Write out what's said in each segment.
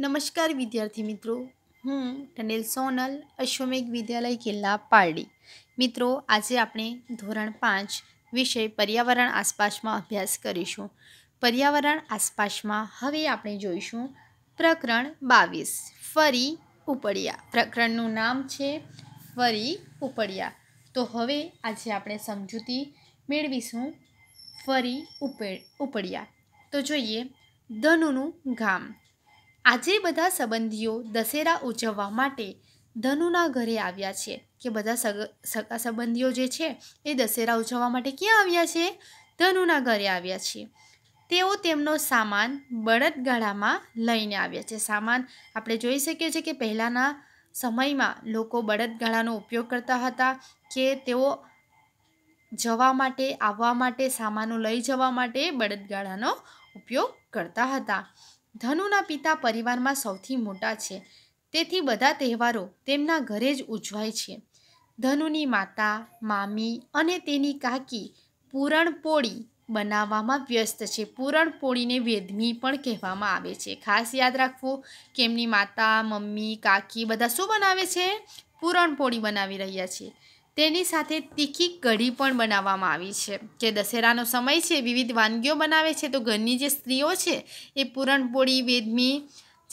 નમસ્કાર વિદ્યાર્થી મિત્રો હું ટનેલ સોનલ અશ્વમેઘ વિદ્યાલય કિલ્લા પારડી મિત્રો આજે આપણે ધોરણ પાંચ વિષય પર્યાવરણ આસપાસમાં અભ્યાસ કરીશું પર્યાવરણ આસપાસમાં હવે આપણે જોઈશું પ્રકરણ બાવીસ ફરી ઉપડ્યા પ્રકરણનું નામ છે ફરી ઉપડ્યા તો હવે આજે આપણે સમજૂતી મેળવીશું ફરી ઉપડ ઉપડ્યા તો જોઈએ ધનુનું ગામ આજે બધા સંબંધીઓ દશેરા ઉજવવા માટે ધનુના ઘરે આવ્યા છે કે બધા સગા સંબંધીઓ જે છે એ દશેરા ઉજવવા માટે ક્યાં આવ્યા છે ધનુના ઘરે આવ્યા છે તેઓ તેમનો સામાન બળદગાડામાં લઈને આવ્યા છે સામાન આપણે જોઈ શકીએ છીએ કે પહેલાંના સમયમાં લોકો બળદગાડાનો ઉપયોગ કરતા હતા કે તેઓ જવા માટે આવવા માટે સામાનો લઈ જવા માટે બળદગાડાનો ઉપયોગ કરતા હતા ધનુના પિતા પરિવારમાં સૌથી મોટા છે તેથી બધા તહેવારો તેમના ઘરે જ ઉજવાય છે ધનુની માતા મામી અને તેની કાકી પૂરણપોળી બનાવવામાં વ્યસ્ત છે પૂરણપોળીને વેદમી પણ કહેવામાં આવે છે ખાસ યાદ રાખવું કે એમની માતા મમ્મી કાકી બધા શું બનાવે છે પૂરણપોળી બનાવી રહ્યા છે તેની સાથે તીખી કઢી પણ બનાવવામાં આવી છે જે દશેરાનો સમય છે વિવિધ વાનગીઓ બનાવે છે તો ઘરની જે સ્ત્રીઓ છે એ પૂરણપોળી વેદમી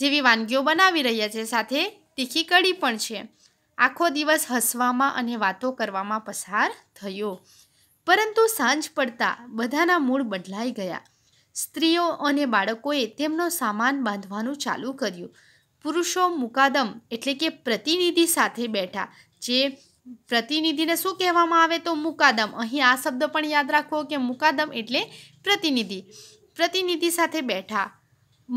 જેવી વાનગીઓ બનાવી રહ્યા છે સાથે તીખી કઢી પણ છે આખો દિવસ હસવામાં અને વાતો કરવામાં પસાર થયો પરંતુ સાંજ પડતા બધાના મૂળ બદલાઈ ગયા સ્ત્રીઓ અને બાળકોએ તેમનો સામાન બાંધવાનું ચાલુ કર્યું પુરુષો મુકાદમ એટલે કે પ્રતિનિધિ સાથે બેઠા જે પ્રતિનિધિને શું કહેવામાં આવે તો મુકાદમ અહીં આ શબ્દ પણ યાદ રાખવો કે મુકાદમ એટલે પ્રતિનિધિ પ્રતિનિધિ સાથે બેઠા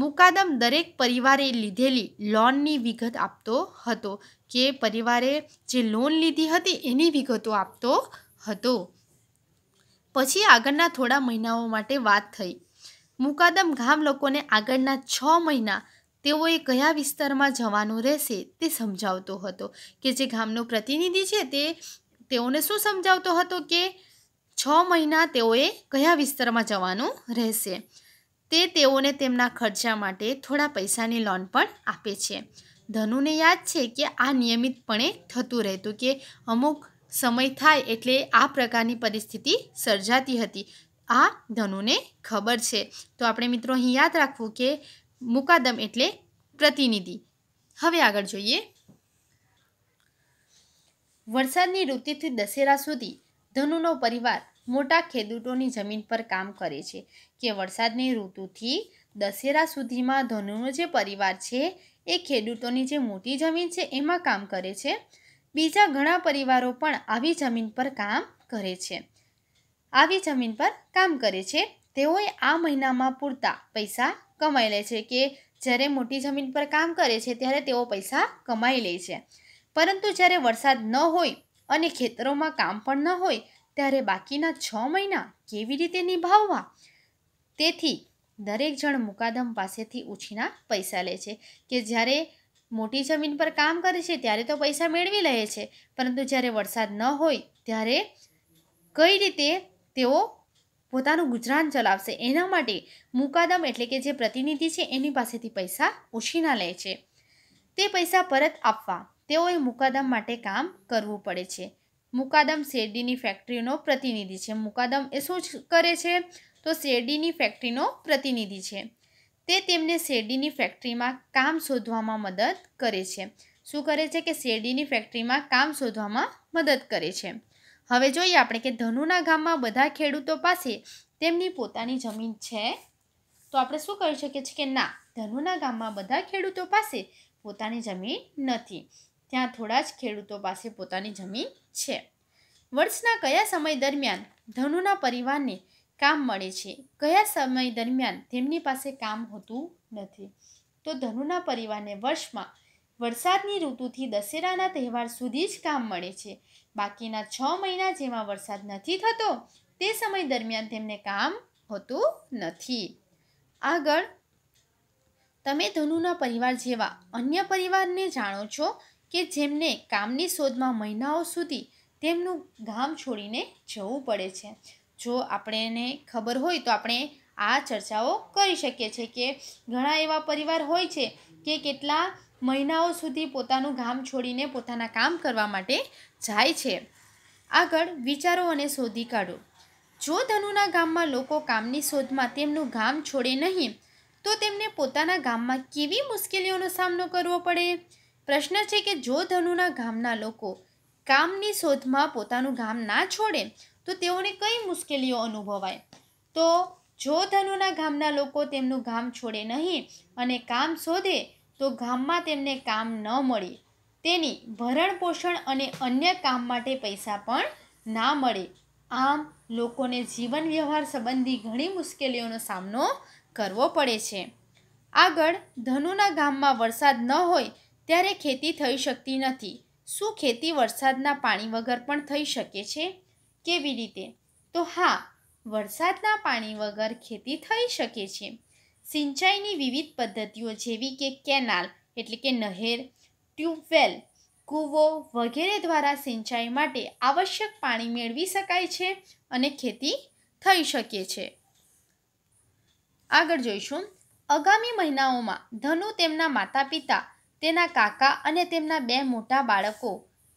મુકાદમ દરેક પરિવારે લીધેલી લોનની વિગત આપતો હતો કે પરિવારે જે લોન લીધી હતી એની વિગતો આપતો હતો પછી આગળના થોડા મહિનાઓ માટે વાત થઈ મુકાદમ ગામ લોકોને આગળના છ મહિના તેઓએ કયા વિસ્તારમાં જવાનું રહેશે તે સમજાવતો હતો કે જે ગામનો પ્રતિનિધિ છે તે તેઓને શું સમજાવતો હતો કે છ મહિના તેઓએ કયા વિસ્તારમાં જવાનું રહેશે તે તેઓને તેમના ખર્ચા માટે થોડા પૈસાની લોન પણ આપે છે ધનુને યાદ છે કે આ નિયમિતપણે થતું રહેતું કે અમુક સમય થાય એટલે આ પ્રકારની પરિસ્થિતિ સર્જાતી હતી આ ધનુને ખબર છે તો આપણે મિત્રો અહીં યાદ રાખવું કે મુકાદમ એટલે પ્રતિનિધિ હવે આગળ જોઈએ વરસાદની ઋતુથી દશેરા સુધી ધનુનો પરિવાર મોટા ખેડૂતોની જમીન પર કામ કરે છે કે વરસાદની ઋતુથી દશેરા સુધીમાં ધનુનો જે પરિવાર છે એ ખેડૂતોની જે મોટી જમીન છે એમાં કામ કરે છે બીજા ઘણા પરિવારો પણ આવી જમીન પર કામ કરે છે આવી જમીન પર કામ કરે છે તેઓએ આ મહિનામાં પૂરતા પૈસા કમાઈ લે છે કે જ્યારે મોટી જમીન પર કામ કરે છે ત્યારે તેઓ પૈસા કમાઈ લે છે પરંતુ જ્યારે વરસાદ ન હોય અને ખેતરોમાં કામ પણ ન હોય ત્યારે બાકીના છ મહિના કેવી રીતે નિભાવવા તેથી દરેક જણ મુકાદમ પાસેથી ઉછીના પૈસા લે છે કે જ્યારે મોટી જમીન પર કામ કરે છે ત્યારે તો પૈસા મેળવી લે છે પરંતુ જ્યારે વરસાદ ન હોય ત્યારે કઈ રીતે તેઓ પોતાનું ગુજરાન ચલાવશે એના માટે મુકાદમ એટલે કે જે પ્રતિનિધિ છે એની પાસેથી પૈસા ઉછીના લે છે તે પૈસા પરત આપવા તેઓએ મુકાદમ માટે કામ કરવું પડે છે મુકાદમ શેરડીની ફેક્ટરીનો પ્રતિનિધિ છે મુકાદમ એ શું કરે છે તો શેરડીની ફેક્ટરીનો પ્રતિનિધિ છે તે તેમને શેરડીની ફેક્ટરીમાં કામ શોધવામાં મદદ કરે છે શું કરે છે કે શેરડીની ફેક્ટરીમાં કામ શોધવામાં મદદ કરે છે હવે જોઈએ આપણે કે ધનુના ગામમાં બધા ખેડૂતો પાસે તેમની પોતાની જમીન છે તો આપણે શું કહી શકીએ છીએ કે ના ધનુના ગામમાં બધા ખેડૂતો પાસે પોતાની જમીન નથી ત્યાં થોડા જ ખેડૂતો પાસે પોતાની જમીન છે વર્ષના કયા સમય દરમિયાન ધનુના પરિવારને કામ મળે છે કયા સમય દરમિયાન તેમની પાસે કામ હોતું નથી તો ધનુના પરિવારને વર્ષમાં વરસાદની ઋતુથી દશેરાના તહેવાર સુધી જ કામ મળે છે બાકીના છ મહિના જેમાં વરસાદ નથી થતો તે સમય દરમિયાન તેમને કામ હોતું નથી આગળ તમે ધનુના પરિવાર જેવા અન્ય પરિવારને જાણો છો કે જેમને કામની શોધમાં મહિનાઓ સુધી તેમનું ગામ છોડીને જવું પડે છે જો આપણેને ખબર હોય તો આપણે આ ચર્ચાઓ કરી શકીએ છીએ કે ઘણા એવા પરિવાર હોય છે કે કેટલા મહિનાઓ સુધી પોતાનું ગામ છોડીને પોતાના કામ કરવા માટે જાય છે આગળ વિચારો અને શોધી કાઢો જો ધનુના ગામમાં લોકો કામની શોધમાં તેમનું ગામ છોડે નહીં તો તેમને પોતાના ગામમાં કેવી મુશ્કેલીઓનો સામનો કરવો પડે પ્રશ્ન છે કે જો ધનુના ગામના લોકો કામની શોધમાં પોતાનું ગામ ના છોડે તો તેઓને કઈ મુશ્કેલીઓ અનુભવાય તો જો ધનુના ગામના લોકો તેમનું ગામ છોડે નહીં અને કામ શોધે તો ગામમાં તેમને કામ ન મળે તેની ભરણ પોષણ અને અન્ય કામ માટે પૈસા પણ ના મળે આમ લોકોને જીવન વ્યવહાર સંબંધી ઘણી મુશ્કેલીઓનો સામનો કરવો પડે છે આગળ ધનુના ગામમાં વરસાદ ન હોય ત્યારે ખેતી થઈ શકતી નથી શું ખેતી વરસાદના પાણી વગર પણ થઈ શકે છે કેવી રીતે તો હા વરસાદના પાણી વગર ખેતી થઈ શકે છે સિંચાઈની વિવિધ પદ્ધતિઓ જેવી કે કેનાલ એટલે કે નહેર ટ્યુબવેલ કૂવો વગેરે દ્વારા સિંચાઈ માટે આવશ્યક પાણી મેળવી શકાય છે અને ખેતી થઈ શકે છે આગળ જોઈશું આગામી મહિનાઓમાં ધનુ તેમના માતા પિતા તેના કાકા અને તેમના બે મોટા બાળકો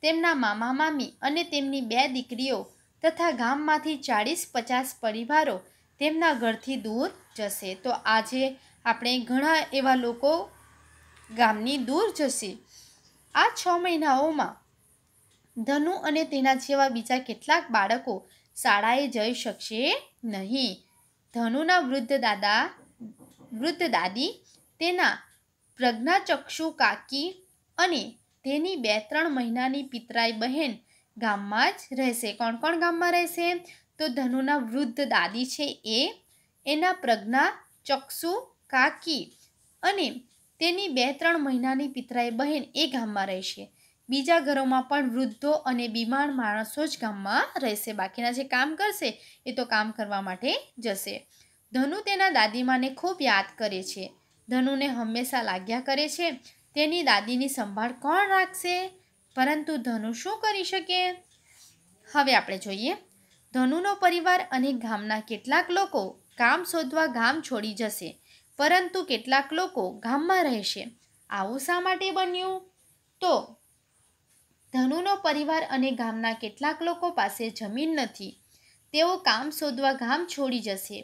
તેમના મામા મામી અને તેમની બે દીકરીઓ તથા ગામમાંથી ચાળીસ પચાસ પરિવારો તેમના ઘરથી દૂર જશે તો આજે આપણે ઘણા એવા લોકો ગામની દૂર જશે આ છ મહિનાઓમાં ધનુ અને તેના જેવા બીજા કેટલાક બાળકો શાળાએ જઈ શકશે નહીં ધનુના વૃદ્ધ દાદા વૃદ્ધ દાદી તેના પ્રજ્ઞાચક્ષુ કાકી અને તેની બે ત્રણ મહિનાની પિતરાઈ બહેન ગામમાં જ રહેશે કોણ કોણ ગામમાં રહેશે તો ધનુના વૃદ્ધ દાદી છે એ એના પ્રજ્ઞા ચક્ષુ કાકી અને તેની બે ત્રણ મહિનાની પિતરાઈ બહેન એ ગામમાં રહેશે બીજા ઘરોમાં પણ વૃદ્ધો અને બીમાર માણસો જ ગામમાં રહેશે બાકીના જે કામ કરશે એ તો કામ કરવા માટે જશે ધનુ તેના દાદીમાને ખૂબ યાદ કરે છે ધનુને હંમેશા લાગ્યા કરે છે તેની દાદીની સંભાળ કોણ રાખશે પરંતુ ધનુ શું કરી શકે હવે આપણે જોઈએ ધનુનો પરિવાર અને ગામના કેટલાક લોકો કામ શોધવા ગામ છોડી જશે પરંતુ કેટલાક લોકો ગામમાં રહેશે આવું શા માટે બન્યું તો ધનુનો પરિવાર અને ગામના કેટલાક લોકો પાસે જમીન નથી તેઓ કામ શોધવા ગામ છોડી જશે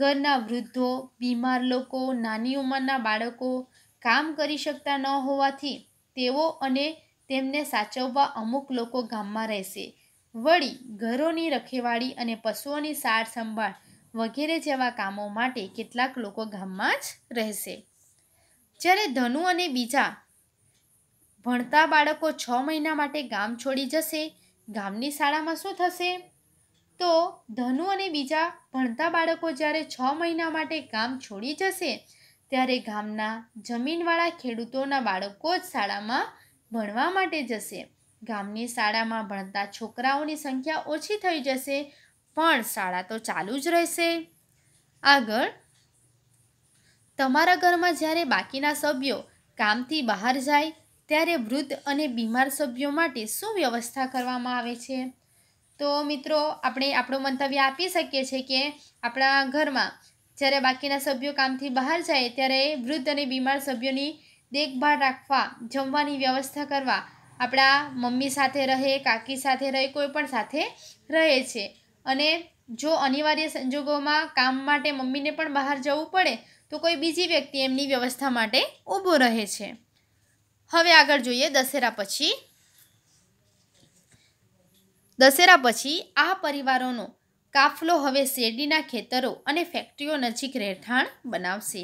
ઘરના વૃદ્ધો બીમાર લોકો નાની ઉંમરના બાળકો કામ કરી શકતા ન હોવાથી તેઓ અને તેમને સાચવવા અમુક લોકો ગામમાં રહેશે વળી ઘરોની રખેવાળી અને પશુઓની સાર સંભાળ વગેરે જેવા કામો માટે કેટલાક લોકો ગામમાં જ રહેશે જ્યારે ધનુ અને બીજા ભણતા બાળકો છ મહિના માટે ગામ છોડી જશે ગામની શાળામાં શું થશે તો ધનુ અને બીજા ભણતા બાળકો જ્યારે છ મહિના માટે ગામ છોડી જશે ત્યારે ગામના જમીનવાળા ખેડૂતોના બાળકો જ શાળામાં ભણવા માટે જશે ગામની શાળામાં ભણતા છોકરાઓની સંખ્યા ઓછી થઈ જશે પણ શાળા તો ચાલુ જ રહેશે આગળ તમારા ઘરમાં જ્યારે બાકીના સભ્યો કામથી બહાર જાય ત્યારે વૃદ્ધ અને બીમાર સભ્યો માટે શું વ્યવસ્થા કરવામાં આવે છે તો મિત્રો આપણે આપણો મંતવ્ય આપી શકીએ છીએ કે આપણા ઘરમાં જ્યારે બાકીના સભ્યો કામથી બહાર જાય ત્યારે વૃદ્ધ અને બીમાર સભ્યોની દેખભાળ રાખવા જમવાની વ્યવસ્થા કરવા આપણા મમ્મી સાથે રહે કાકી સાથે રહે કોઈ પણ સાથે રહે છે અને જો અનિવાર્ય સંજોગોમાં કામ માટે મમ્મીને પણ બહાર જવું પડે તો કોઈ બીજી વ્યક્તિ એમની વ્યવસ્થા માટે ઊભો રહે છે હવે આગળ જોઈએ દશેરા પછી દશેરા પછી આ પરિવારોનો કાફલો હવે શેરડીના ખેતરો અને ફેક્ટરીઓ નજીક રહેઠાણ બનાવશે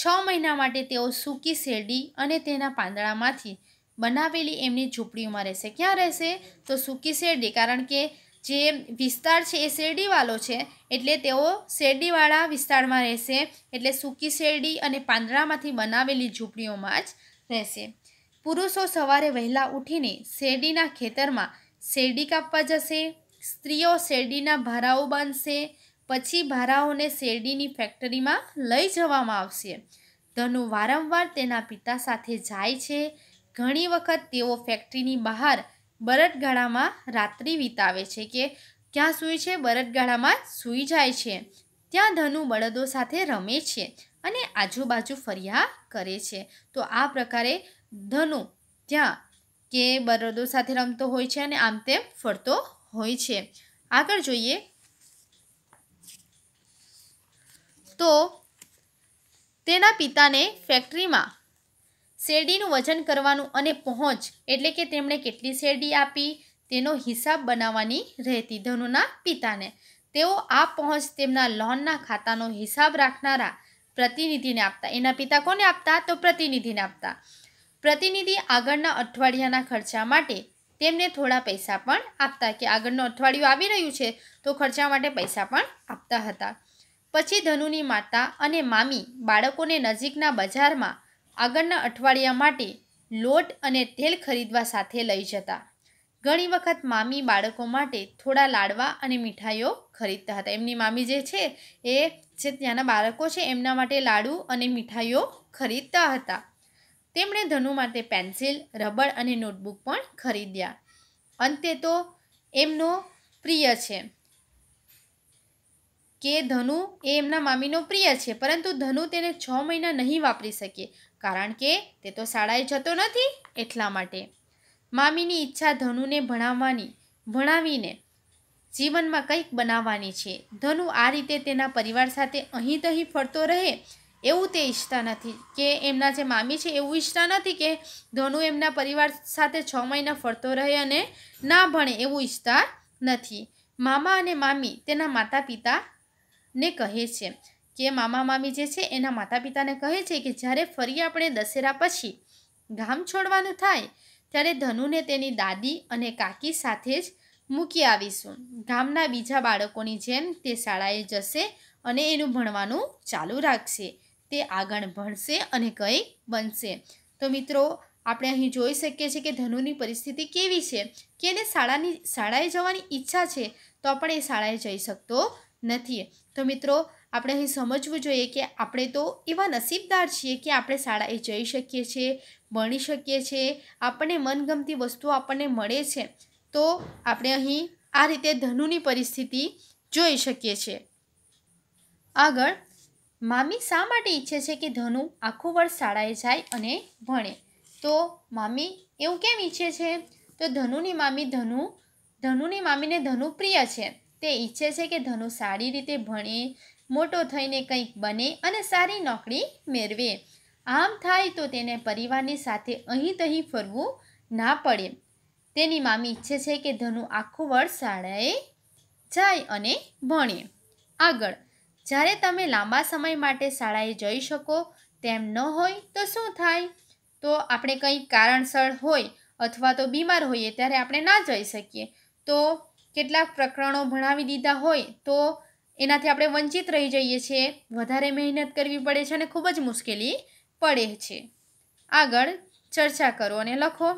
છ મહિના માટે તેઓ સૂકી શેરડી અને તેના પાંદડામાંથી બનાવેલી એમની ઝૂંપડીઓમાં રહેશે ક્યાં રહેશે તો સૂકી શેરડી કારણ કે જે વિસ્તાર છે એ શેરડીવાળો છે એટલે તેઓ શેરડીવાળા વિસ્તારમાં રહેશે એટલે સૂકી શેરડી અને પાંદડામાંથી બનાવેલી ઝૂંપડીઓમાં જ રહેશે પુરુષો સવારે વહેલા ઉઠીને શેરડીના ખેતરમાં શેરડી કાપવા જશે સ્ત્રીઓ શેરડીના ભારાઓ બાંધશે પછી ભારાઓને શેરડીની ફેક્ટરીમાં લઈ જવામાં આવશે ધનુ વારંવાર તેના પિતા સાથે જાય છે ઘણી વખત તેઓ ફેક્ટરીની બહાર બરડગાળામાં રાત્રિ વિતાવે છે કે ક્યાં સૂઈ છે બરડગાળામાં સૂઈ જાય છે ત્યાં ધનુ બળદો સાથે રમે છે અને આજુબાજુ ફર્યા કરે છે તો આ પ્રકારે ધનુ ત્યાં કે બરદો સાથે રમતો હોય છે અને આમ તેમ ફરતો હોય છે આગળ જોઈએ તો તેના પિતાને ફેક્ટરીમાં શેરડીનું વજન કરવાનું અને પહોંચ એટલે કે તેમણે કેટલી શેરડી આપી તેનો હિસાબ બનાવવાની રહેતી ધનુના પિતાને તેઓ આ પહોંચ તેમના લોનના ખાતાનો હિસાબ રાખનારા પ્રતિનિધિને આપતા એના પિતા કોને આપતા તો પ્રતિનિધિને આપતા પ્રતિનિધિ આગળના અઠવાડિયાના ખર્ચા માટે તેમને થોડા પૈસા પણ આપતા કે આગળનું અઠવાડિયું આવી રહ્યું છે તો ખર્ચા માટે પૈસા પણ આપતા હતા પછી ધનુની માતા અને મામી બાળકોને નજીકના બજારમાં આગળના અઠવાડિયા માટે લોટ અને તેલ ખરીદવા સાથે લઈ જતા ઘણી વખત મામી બાળકો માટે થોડા લાડવા અને મીઠાઈઓ ખરીદતા હતા એમની મામી જે છે એ જે ત્યાંના બાળકો છે એમના માટે લાડુ અને મીઠાઈઓ ખરીદતા હતા તેમણે ધનુ માટે પેન્સિલ રબર અને નોટબુક પણ ખરીદ્યા અંતે તો એમનો પ્રિય છે કે ધનુ એ એમના મામીનો પ્રિય છે પરંતુ ધનુ તેને છ મહિના નહીં વાપરી શકે કારણ કે તે તો શાળાએ જતો નથી એટલા માટે મામીની ઈચ્છા ધનુને ભણાવવાની ભણાવીને જીવનમાં કંઈક બનાવવાની છે ધનુ આ રીતે તેના પરિવાર સાથે અહીં તહીં ફરતો રહે એવું તે ઈચ્છતા નથી કે એમના જે મામી છે એવું ઈચ્છતા નથી કે ધનુ એમના પરિવાર સાથે છ મહિના ફરતો રહે અને ના ભણે એવું ઈચ્છતા નથી મામા અને મામી તેના માતા પિતાને કહે છે કે મામા મામી જે છે એના માતા પિતાને કહે છે કે જ્યારે ફરી આપણે દશેરા પછી ગામ છોડવાનું થાય ત્યારે ધનુને તેની દાદી અને કાકી સાથે જ મૂકી આવીશું ગામના બીજા બાળકોની જેમ તે શાળાએ જશે અને એનું ભણવાનું ચાલુ રાખશે તે આગળ ભણશે અને કંઈ બનશે તો મિત્રો આપણે અહીં જોઈ શકીએ છીએ કે ધનુની પરિસ્થિતિ કેવી છે કે એને શાળાની શાળાએ જવાની ઈચ્છા છે તો પણ એ શાળાએ જઈ શકતો નથી તો મિત્રો આપણે અહીં સમજવું જોઈએ કે આપણે તો એવા નસીબદાર છીએ કે આપણે શાળાએ જઈ શકીએ છીએ ભણી શકીએ છીએ આપણને મનગમતી વસ્તુઓ આપણને મળે છે તો આપણે અહીં આ રીતે ધનુની પરિસ્થિતિ જોઈ શકીએ છીએ આગળ મામી શા માટે ઈચ્છે છે કે ધનુ આખું વર્ષ શાળાએ જાય અને ભણે તો મામી એવું કેમ ઈચ્છે છે તો ધનુની મામી ધનુ ધનુની મામીને ધનુ પ્રિય છે તે ઈચ્છે છે કે ધનુ સારી રીતે ભણે મોટો થઈને કંઈક બને અને સારી નોકરી મેળવે આમ થાય તો તેને પરિવારની સાથે અહીં તહીં ફરવું ના પડે તેની મામી ઈચ્છે છે કે ધનુ આખું વર્ષ શાળાએ જાય અને ભણે આગળ જ્યારે તમે લાંબા સમય માટે શાળાએ જઈ શકો તેમ ન હોય તો શું થાય તો આપણે કંઈ કારણસર હોય અથવા તો બીમાર હોઈએ ત્યારે આપણે ના જઈ શકીએ તો કેટલાક પ્રકરણો ભણાવી દીધા હોય તો એનાથી આપણે વંચિત રહી જઈએ છીએ વધારે મહેનત કરવી પડે છે અને ખૂબ જ મુશ્કેલી પડે છે આગળ ચર્ચા કરો અને લખો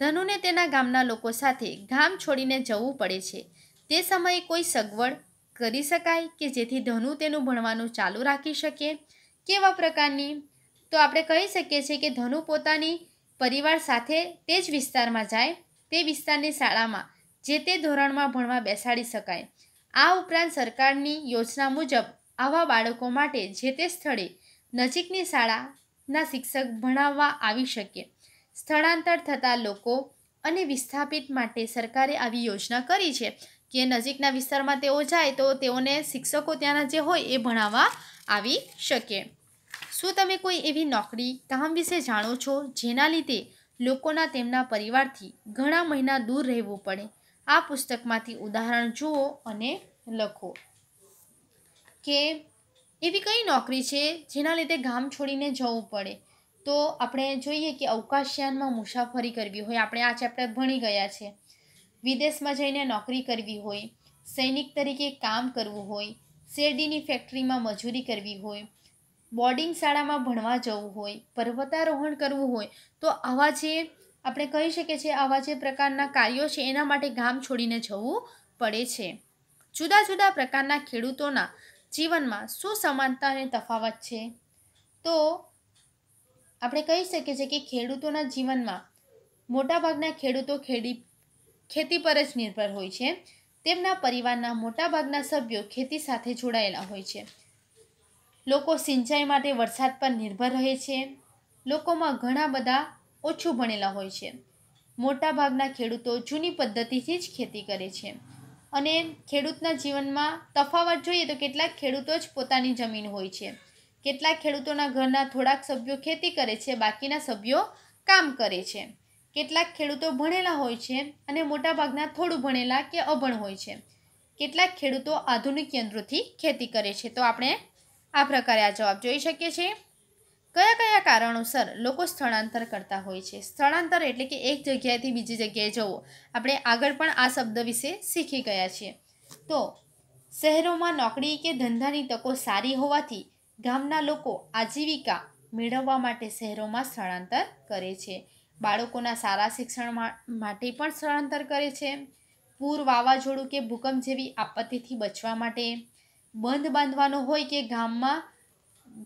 ધનુને તેના ગામના લોકો સાથે ગામ છોડીને જવું પડે છે તે સમયે કોઈ સગવડ કરી શકાય કે જેથી ધનુ તેનું ભણવાનું ચાલુ રાખી શકે કેવા પ્રકારની તો આપણે કહી શકીએ છીએ કે ધનુ પોતાની પરિવાર સાથે તે જ વિસ્તારમાં જાય તે વિસ્તારની શાળામાં જે તે ધોરણમાં ભણવા બેસાડી શકાય આ ઉપરાંત સરકારની યોજના મુજબ આવા બાળકો માટે જે તે સ્થળે નજીકની શાળાના શિક્ષક ભણાવવા આવી શકે સ્થળાંતર થતા લોકો અને વિસ્થાપિત માટે સરકારે આવી યોજના કરી છે કે નજીકના વિસ્તારમાં તેઓ જાય તો તેઓને શિક્ષકો ત્યાંના જે હોય એ ભણાવવા આવી શકે શું તમે કોઈ એવી નોકરી કામ વિશે જાણો છો જેના લીધે લોકોના તેમના પરિવારથી ઘણા મહિના દૂર રહેવું પડે આ પુસ્તકમાંથી ઉદાહરણ જુઓ અને લખો કે એવી કઈ નોકરી છે જેના લીધે ગામ છોડીને જવું પડે તો આપણે જોઈએ કે અવકાશયાનમાં મુસાફરી કરવી હોય આપણે આ ચેપ્ટર ભણી ગયા છે વિદેશમાં જઈને નોકરી કરવી હોય સૈનિક તરીકે કામ કરવું હોય શેરડીની ફેક્ટરીમાં મજૂરી કરવી હોય બોર્ડિંગ શાળામાં ભણવા જવું હોય પર્વતારોહણ કરવું હોય તો આવા જે આપણે કહી શકીએ છીએ આવા જે પ્રકારના કાર્યો છે એના માટે ગામ છોડીને જવું પડે છે જુદા જુદા પ્રકારના ખેડૂતોના જીવનમાં શું સમાનતા અને તફાવત છે તો આપણે કહી શકીએ છીએ કે ખેડૂતોના જીવનમાં મોટાભાગના ખેડૂતો ખેડી ખેતી પર જ નિર્ભર હોય છે તેમના પરિવારના મોટાભાગના સભ્યો ખેતી સાથે જોડાયેલા હોય છે લોકો સિંચાઈ માટે વરસાદ પર નિર્ભર રહે છે લોકોમાં ઘણા બધા ઓછું ભણેલા હોય છે મોટાભાગના ખેડૂતો જૂની પદ્ધતિથી જ ખેતી કરે છે અને ખેડૂતના જીવનમાં તફાવત જોઈએ તો કેટલાક ખેડૂતો જ પોતાની જમીન હોય છે કેટલાક ખેડૂતોના ઘરના થોડાક સભ્યો ખેતી કરે છે બાકીના સભ્યો કામ કરે છે કેટલાક ખેડૂતો ભણેલા હોય છે અને મોટાભાગના થોડું ભણેલા કે અભણ હોય છે કેટલાક ખેડૂતો આધુનિક યંત્રોથી ખેતી કરે છે તો આપણે આ પ્રકારે આ જવાબ જોઈ શકીએ છીએ કયા કયા કારણોસર લોકો સ્થળાંતર કરતા હોય છે સ્થળાંતર એટલે કે એક જગ્યાએથી બીજી જગ્યાએ જવો આપણે આગળ પણ આ શબ્દ વિશે શીખી ગયા છીએ તો શહેરોમાં નોકરી કે ધંધાની તકો સારી હોવાથી ગામના લોકો આજીવિકા મેળવવા માટે શહેરોમાં સ્થળાંતર કરે છે બાળકોના સારા શિક્ષણ માટે પણ સ્થળાંતર કરે છે પૂર વાવાઝોડું કે ભૂકંપ જેવી આપત્તિથી બચવા માટે બંધ બાંધવાનો હોય કે ગામમાં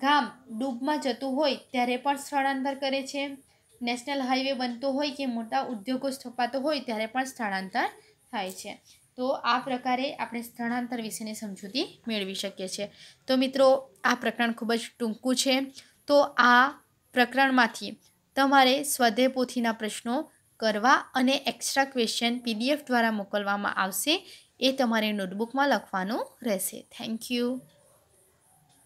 ગામ ડૂબમાં જતું હોય ત્યારે પણ સ્થળાંતર કરે છે નેશનલ હાઈવે બનતો હોય કે મોટા ઉદ્યોગો સ્થપાતો હોય ત્યારે પણ સ્થળાંતર થાય છે તો આ પ્રકારે આપણે સ્થળાંતર વિશેની સમજૂતી મેળવી શકીએ છીએ તો મિત્રો આ પ્રકરણ ખૂબ જ ટૂંકું છે તો આ પ્રકરણમાંથી તમારે સ્વધેય પોથીના પ્રશ્નો કરવા અને એક્સ્ટ્રા ક્વેશ્ચન પીડીએફ દ્વારા મોકલવામાં આવશે એ તમારે નોટબુકમાં લખવાનું રહેશે થેન્ક યુ